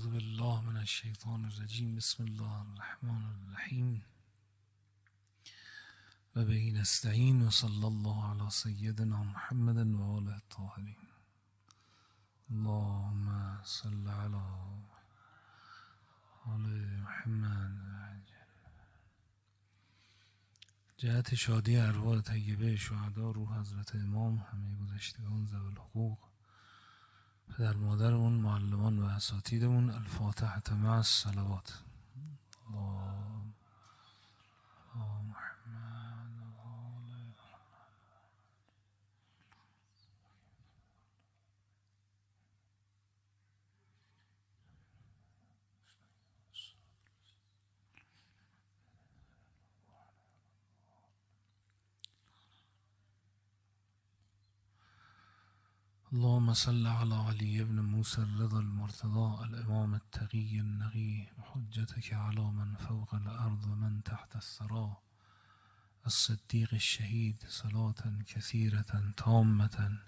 اعوذ بالله من الشیطان الرجیم بسم الله الرحمن الرحیم و به این استعین و صلی الله علی سیدنا محمد و آله الطاهرین اللهم صل علی آل محمد جهت شادی ارواح طیبه شهدا روح حضرت امام همه گذشتگان ذوالحقوق پدر مادرمون معلمان و اساتیدمون الفاتحة مع الصلوات الله اللهم صل على علي بن موسى الرضا المرتضى الإمام التقي النقي حجتك على من فوق الأرض ومن تحت الثرى الصديق الشهيد صلاة كثيرة تامة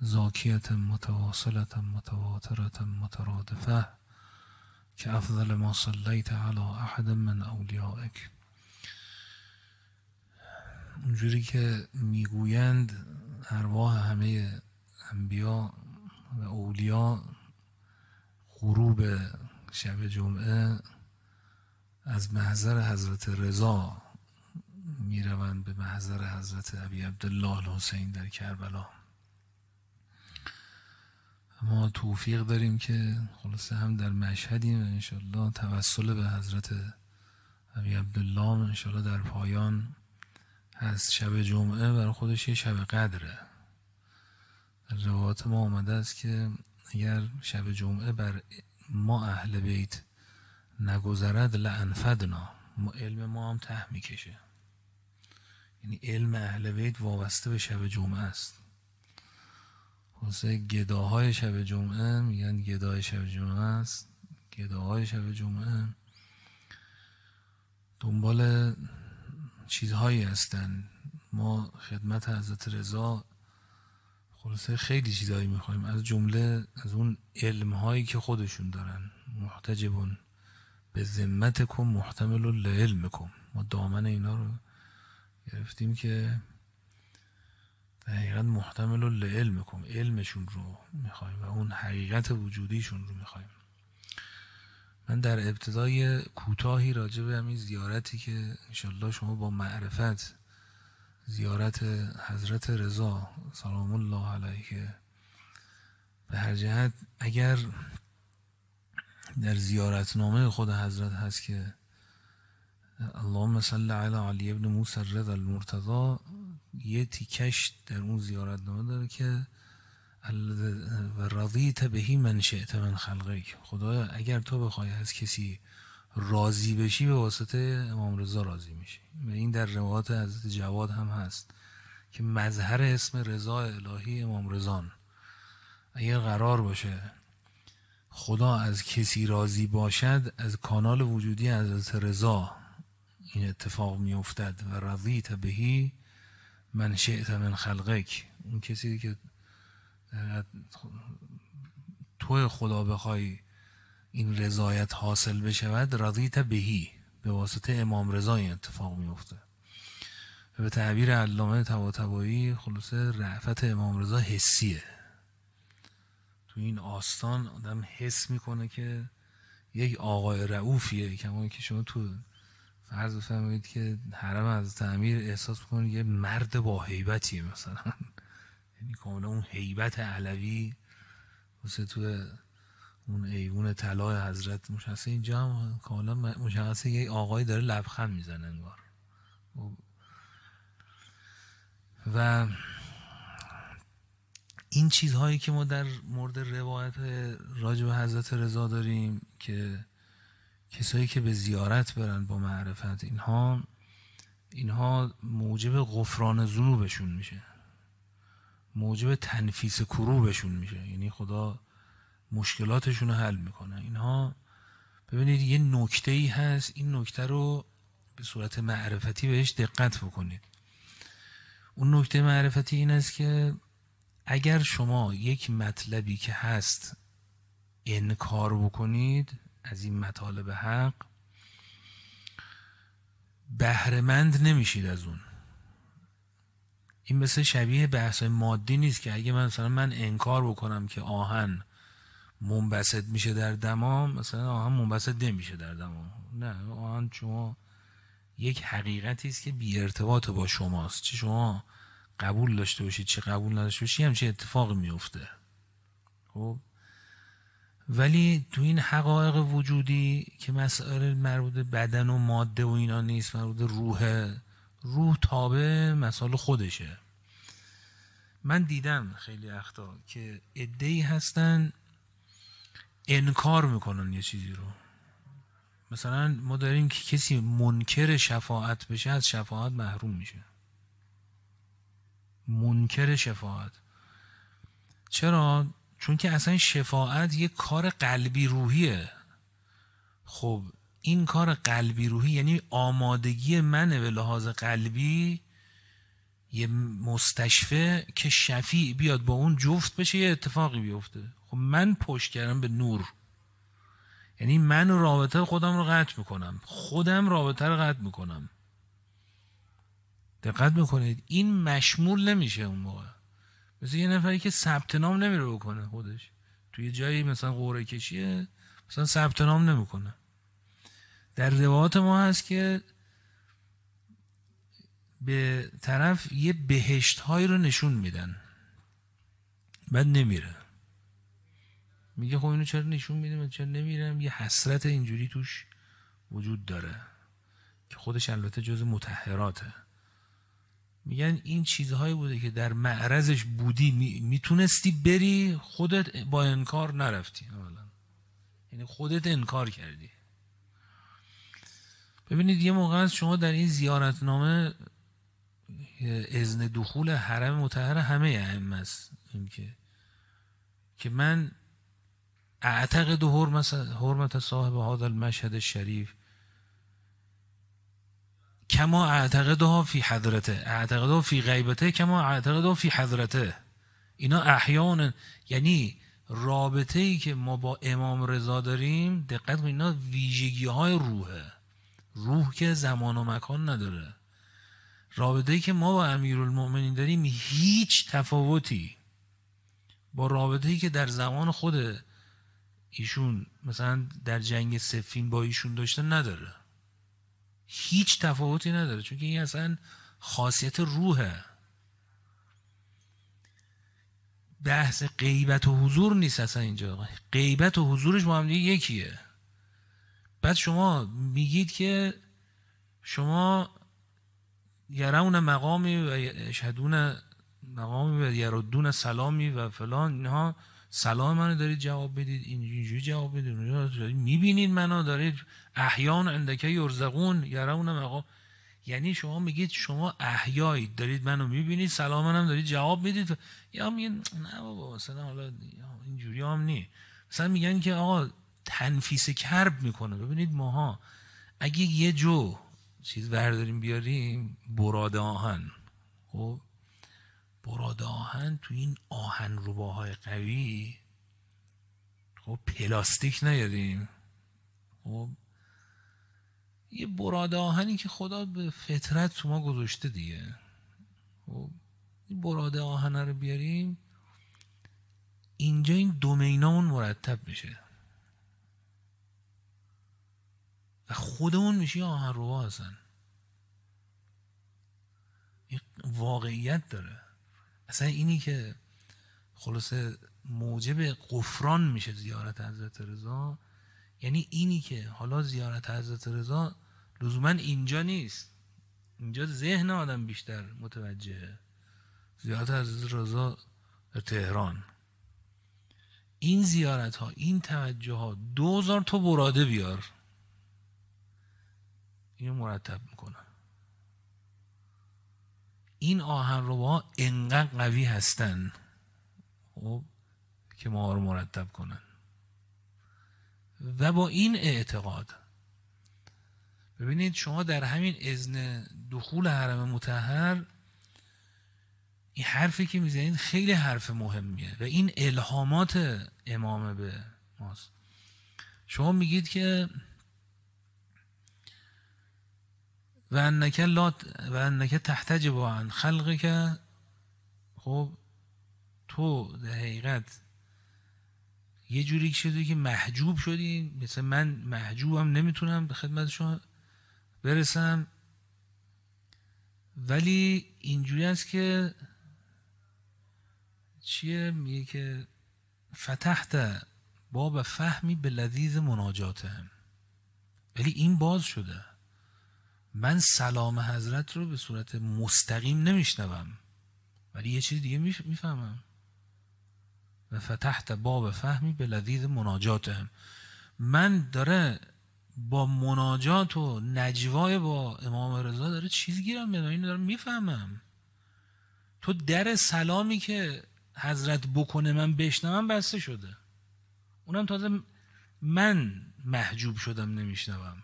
زاكية متواصلة متواترة مترادفة كأفضل ما صليت على أحد من أوليائك اونجوری که میگویند ارواح همه انبیا و اولیا غروب شب جمعه از محضر حضرت رضا میروند به محضر حضرت ابی عبدالله الحسین در کربلا ما توفیق داریم که خلاصه هم در مشهدیم و انشالله توسل به حضرت ابی عبدالله انشالله در پایان از شب جمعه برای خودش یه شب قدره روایات ما آمده است که اگر شب جمعه بر ما اهل بیت نگذرد لانفدنا ما علم ما هم ته میکشه یعنی علم اهل بیت وابسته به شب جمعه است واسه گداهای شب جمعه میگن گدای شب جمعه است گداهای شب جمعه دنبال چیزهایی هستند ما خدمت حضرت رضا خلاصه خیلی چیزایی میخوایم از جمله از اون علم هایی که خودشون دارن محتجبون به ذمت کن محتمل لعلم کن ما دامن اینا رو گرفتیم که دقیقا محتمل و لعلم کن علمشون رو میخوایم و اون حقیقت وجودیشون رو میخوایم من در ابتدای کوتاهی راجع به همین زیارتی که انشالله شما با معرفت زیارت حضرت رضا سلام الله علیه که به هر جهت اگر در زیارت نامه خود حضرت هست که اللهم صل علی علی ابن موسی رضا المرتضا یه تیکش در اون نامه داره که و رضیت بهی من شئت من خلقی خدایا اگر تو بخوای از کسی راضی بشی به واسطه امام رضا راضی میشی و این در روایات حضرت جواد هم هست که مظهر اسم رضا الهی امام رضان اگر قرار باشه خدا از کسی راضی باشد از کانال وجودی حضرت رضا این اتفاق میافتد و رضیت بهی من شئت من خلقک اون کسی که تو خدا بخوای این رضایت حاصل بشود رضیت بهی به واسطه امام رضا این اتفاق میفته به تعبیر علامه طباطبایی خلوص رعفت امام رضا حسیه تو این آستان آدم حس میکنه که یک آقای رعوفیه کما که شما تو فرض بفرمایید که حرم از تعمیر احساس میکنه یه مرد با حیبتیه مثلا یعنی کاملا اون حیبت علوی مثل تو اون ایوون طلای حضرت مشخصه اینجا هم کاملا مشخصه یک آقایی داره لبخند میزنه انگار خب. و این چیزهایی که ما در مورد روایت راج به حضرت رضا داریم که کسایی که به زیارت برن با معرفت اینها اینها موجب غفران بشون میشه موجب تنفیس کروبشون میشه یعنی خدا مشکلاتشون رو حل میکنن اینها ببینید یه نکته ای هست این نکته رو به صورت معرفتی بهش دقت بکنید اون نکته معرفتی این است که اگر شما یک مطلبی که هست انکار بکنید از این مطالب حق بهرهمند نمیشید از اون این مثل شبیه بحث مادی نیست که اگه من مثلا من انکار بکنم که آهن منبسط میشه در دمام مثلا آهن منبسط نمیشه در دمام نه آهن شما یک حقیقتی است که بی ارتباط با شماست چه شما قبول داشته باشید چه قبول نداشته باشید همچین اتفاق میفته خب ولی تو این حقایق وجودی که مسائل مربوط بدن و ماده و اینا نیست مربوط روحه روح تابه مسائل خودشه من دیدم خیلی اختا که ادهی هستن انکار میکنن یه چیزی رو مثلا ما داریم که کسی منکر شفاعت بشه از شفاعت محروم میشه منکر شفاعت چرا؟ چون که اصلا شفاعت یه کار قلبی روحیه خب این کار قلبی روحی یعنی آمادگی منه به لحاظ قلبی یه مستشفه که شفیع بیاد با اون جفت بشه یه اتفاقی بیفته خب من پشت کردم به نور یعنی من رابطه خودم رو قطع میکنم خودم رابطه رو قطع میکنم دقت میکنید این مشمول نمیشه اون موقع مثل یه نفری که ثبت نام نمیره بکنه خودش توی جایی مثلا غوره کشیه مثلا ثبت نام نمیکنه در روایات ما هست که به طرف یه بهشت هایی رو نشون میدن بعد نمیره میگه خب اینو چرا نشون میدم چرا نمیرم یه حسرت اینجوری توش وجود داره که خودش البته جز متحراته میگن این چیزهایی بوده که در معرضش بودی میتونستی بری خودت با انکار نرفتی یعنی خودت انکار کردی ببینید یه موقع از شما در این زیارتنامه ازن دخول حرم متحر همه اهم است این که که من اعتقد حرمت حرمت صاحب هذا المشهد شریف کما اعتقدها فی حضرته اعتقدها فی غیبته کما اعتقدها فی حضرته اینا احیان یعنی رابطه ای که ما با امام رضا داریم دقت کنید اینا ویژگی های روحه روح که زمان و مکان نداره رابطه ای که ما با امیرالمؤمنین داریم هیچ تفاوتی با رابطه ای که در زمان خود ایشون مثلا در جنگ سفین با ایشون داشته نداره هیچ تفاوتی نداره چون که این اصلا خاصیت روحه بحث غیبت و حضور نیست اصلا اینجا غیبت و حضورش با هم یکیه بعد شما میگید که شما یرون مقامی و یشهدون مقامی و یردون سلامی و فلان اینها سلام منو دارید جواب بدید اینجوری جواب بدید میبینید منو دارید احیان اندکه یرزقون یرون مقام یعنی شما میگید شما احیایی دارید منو میبینید سلام منم دارید جواب میدید یا میگید نه بابا اصلا حالا اینجوری هم نی مثلا میگن که آقا تنفیس کرب میکنه ببینید ماها اگه یه جو چیز برداریم بیاریم براد آهن خب براد آهن تو این آهن روباهای قوی خب پلاستیک نیاریم خب یه براد آهنی که خدا به فطرت تو ما گذاشته دیگه خب این براد آهن رو بیاریم اینجا این دومینامون مرتب میشه و خودمون میشی آهن رو واقعیت داره اصلا اینی که خلاصه موجب قفران میشه زیارت حضرت رضا یعنی اینی که حالا زیارت حضرت رضا لزوما اینجا نیست اینجا ذهن آدم بیشتر متوجهه زیارت حضرت رضا در تهران این زیارت ها این توجه ها دوزار تو براده بیار اینو مرتب میکنن این ها انقدر قوی هستن خب که ما رو مرتب کنن و با این اعتقاد ببینید شما در همین اذن دخول حرم متحر این حرفی که میزنید خیلی حرف مهمیه و این الهامات امام به ماست شما میگید که و انکه لا و انکه عن خلقی که خب تو در حقیقت یه جوری شده که محجوب شدی مثل من محجوبم نمیتونم به خدمت شما برسم ولی اینجوری است که چیه میگه که فتحت باب فهمی به لذیذ مناجاته ولی این باز شده من سلام حضرت رو به صورت مستقیم نمیشنوم ولی یه چیز دیگه میفهمم و فتحت باب فهمی به لذیذ هم من داره با مناجات و نجوای با امام رضا داره چیز گیرم میاد اینو دارم میفهمم تو در سلامی که حضرت بکنه من بشنوم بسته شده اونم تازه من محجوب شدم نمیشنوم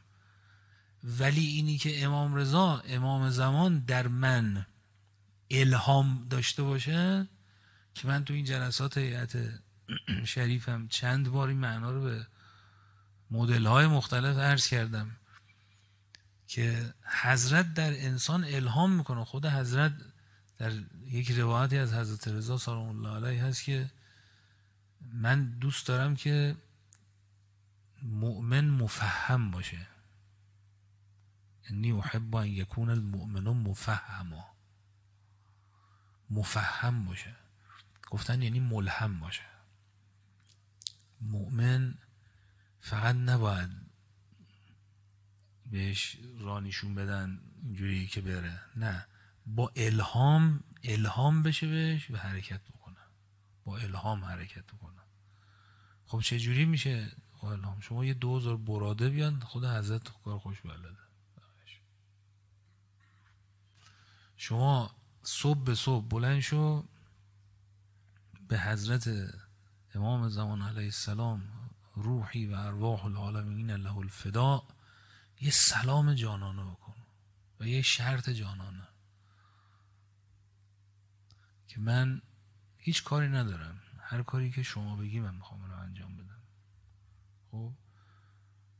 ولی اینی که امام رضا امام زمان در من الهام داشته باشه که من تو این جلسات هیئت شریفم چند بار این معنا رو به مدل های مختلف عرض کردم که حضرت در انسان الهام میکنه خود حضرت در یک روایتی از حضرت رضا سلام الله علیه هست که من دوست دارم که مؤمن مفهم باشه انی احب ان یکون المؤمن مفهما مفهم باشه گفتن یعنی ملهم باشه مؤمن فقط نباید بهش رانیشون بدن اینجوری که بره نه با الهام الهام بشه بهش و حرکت بکنه با الهام حرکت بکنه خب چه جوری میشه الهام شما یه دوزار براده بیان خود حضرت کار خوش بلده شما صبح به صبح بلند شو به حضرت امام زمان علیه السلام روحی و ارواح العالمین الله الفدا یه سلام جانانه بکن و یه شرط جانانه که من هیچ کاری ندارم هر کاری که شما بگی من میخوام رو انجام بدم خب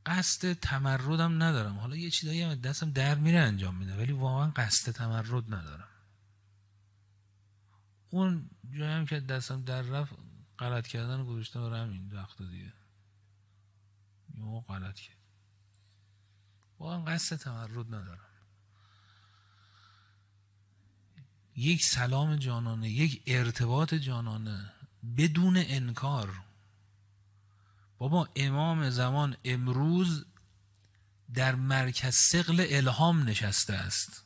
قصد تمردم ندارم حالا یه چیزایی هم دستم در میره انجام میده ولی واقعا قصد تمرد ندارم اون جایی هم که دستم در رفت غلط کردن گذاشتم برای این وقت دیگه یا غلط کرد واقعا قصد تمرد ندارم یک سلام جانانه یک ارتباط جانانه بدون انکار بابا امام زمان امروز در مرکز سقل الهام نشسته است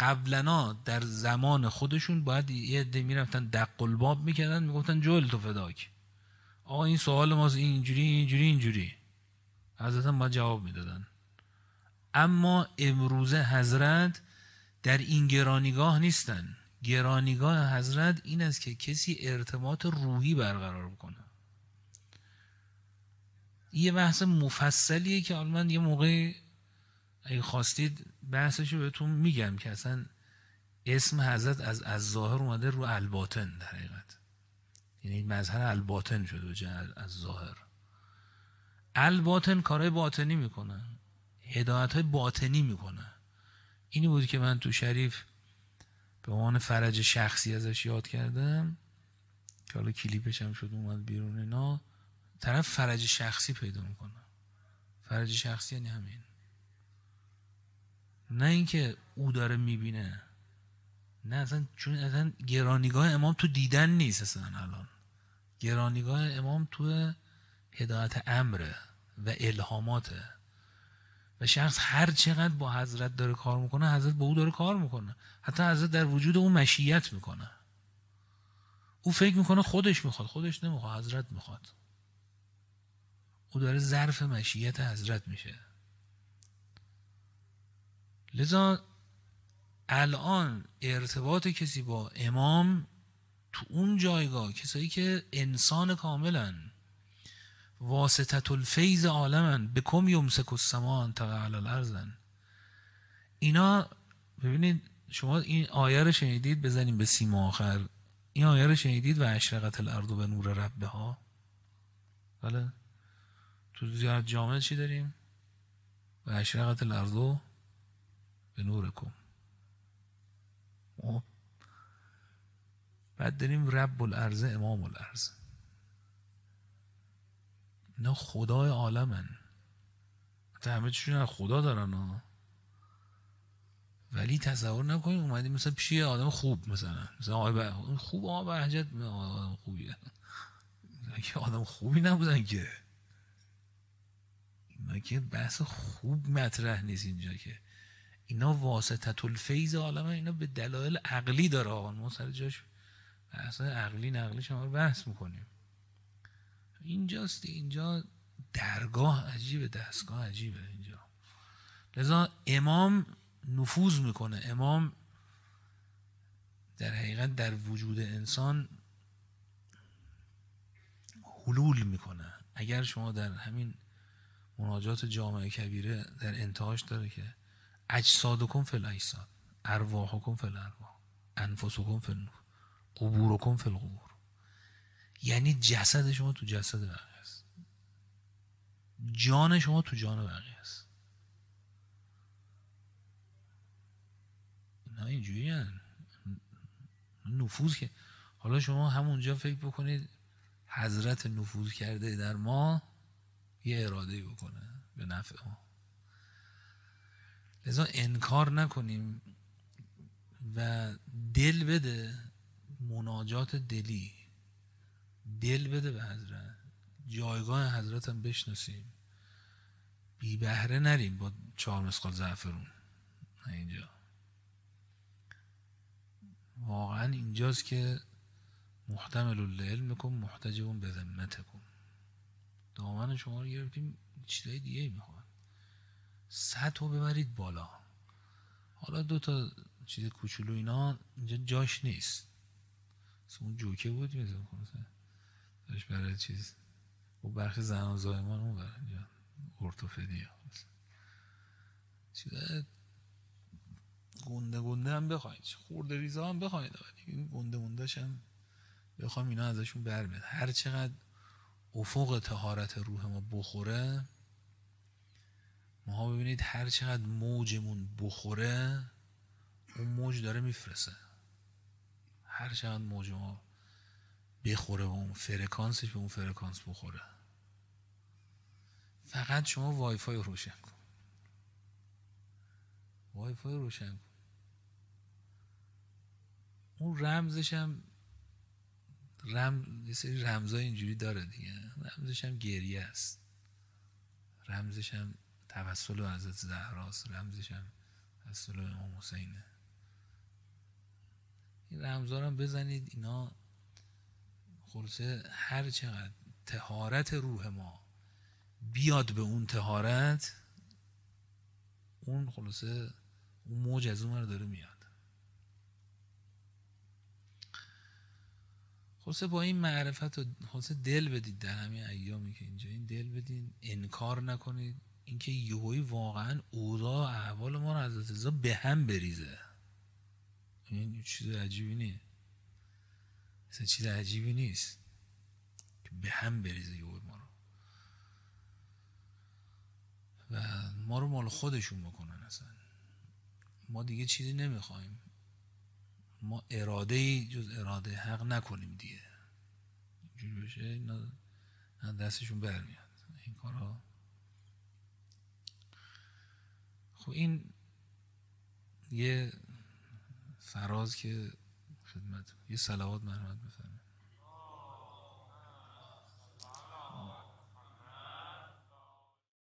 قبلنا در زمان خودشون باید یه عده میرفتن دقلباب میکردن میگفتن جل تو فداک آقا این سوال ما اینجوری اینجوری اینجوری حضرت باید جواب میدادن اما امروزه حضرت در این گرانیگاه نیستن گرانیگاه حضرت این است که کسی ارتباط روحی برقرار بکنه یه بحث مفصلیه که حالا یه موقع اگه خواستید بحثش رو بهتون میگم که اصلا اسم حضرت از از ظاهر اومده رو الباطن در حقیقت یعنی مظهر الباطن شده به از ظاهر الباطن کارهای باطنی میکنه هدایت های باطنی میکنه اینی بود که من تو شریف به عنوان فرج شخصی ازش یاد کردم که حالا کلیپش هم شد اومد بیرون نه طرف فرج شخصی پیدا میکنه فرج شخصی یعنی همین نه اینکه او داره میبینه نه اصلا چون اصلا گرانیگاه امام تو دیدن نیست اصلا الان گرانیگاه امام تو هدایت امره و الهاماته و شخص هر چقدر با حضرت داره کار میکنه حضرت با او داره کار میکنه حتی حضرت در وجود او مشیت میکنه او فکر میکنه خودش میخواد خودش نمیخواد حضرت میخواد او داره ظرف مشیت حضرت میشه لذا الان ارتباط کسی با امام تو اون جایگاه کسایی که انسان کاملن واسطت الفیض عالمن به کم یمسک تا علال ارزن اینا ببینید شما این آیه رو شنیدید بزنیم به سیما آخر این آیه رو شنیدید و اشرقت الارض به نور ربها بله تو زیارت جامعه چی داریم و اشرقت الارض به نورکم خب. بعد داریم رب الارض امام الارض اینا خدای عالمن حتی همه چیشون خدا دارن ها ولی تصور نکنیم اومدیم مثلا پیش یه آدم خوب مثلا مثلا آقای بر... خوب آقا برحجت خوبیه یه آدم خوبی نبودن که بحث خوب مطرح نیست اینجا که اینا واسطه الفیض عالم اینا به دلایل عقلی داره آقا ما سر جاش بحث عقلی نقلی شما رو بحث میکنیم اینجاست اینجا درگاه عجیبه دستگاه عجیبه اینجا لذا امام نفوذ میکنه امام در حقیقت در وجود انسان حلول میکنه اگر شما در همین مناجات جامعه کبیره در انتهاش داره که اجساد کن فل اجساد ارواح کن فل ارواح انفس کن فل قبور یعنی جسد شما تو جسد بقیه است جان شما تو جان بقیه است اینا اینجوری نفوذ که حالا شما همونجا فکر بکنید حضرت نفوذ کرده در ما یه اراده بکنه به نفع ما لذا انکار نکنیم و دل بده مناجات دلی دل بده به حضرت جایگاه حضرت هم بشناسیم بی بهره نریم با چهار مسقال زعفرون اینجا واقعا اینجاست که محتمل العلم کن محتجبون به کن دامن شما رو گرفتیم چیزای دیگه میخوان سطح رو ببرید بالا حالا دو تا چیز کوچولو اینا اینجا جاش نیست اون جوکه بود میزم داشت برای چیز و برخی زن زایمان اون برای اینجا ارتوپدی چیز گنده گنده هم بخواید خورده ریزا هم بخواید این گنده گندهش هم بخوام اینا ازشون برمید هر چقدر افق تهارت روح ما بخوره ماها ببینید هر چقدر موجمون بخوره اون موج داره میفرسه هر چقدر موج ما بخوره به اون فرکانسش به اون فرکانس بخوره فقط شما وایفای رو روشن کن وایفای روشن کن اون رمزش هم رم یه سری رمزای اینجوری داره دیگه رمزش هم گریه است رمزش هم توسل حضرت زهراست رمزش هم توسل امام حسینه این رمزا هم بزنید اینا خلاصه هر چقدر تهارت روح ما بیاد به اون تهارت اون خلاصه اون موج از اون رو داره میاد خلاصه با این معرفت و خلاصه دل بدید در همین ایامی که اینجا این دل بدین انکار نکنید اینکه یهوی واقعا اوضاع احوال ما رو از به هم بریزه این چیز عجیبی نیست مثل چیز عجیبی نیست که به هم بریزه یهوی ما رو و ما رو مال خودشون بکنن اصلا ما دیگه چیزی نمیخوایم ما اراده ای جز اراده حق نکنیم دیگه اینجوری بشه اینا دستشون برمیاد این کارا خب این یه فراز که خدمت یه سلوات مرمت بفرمایید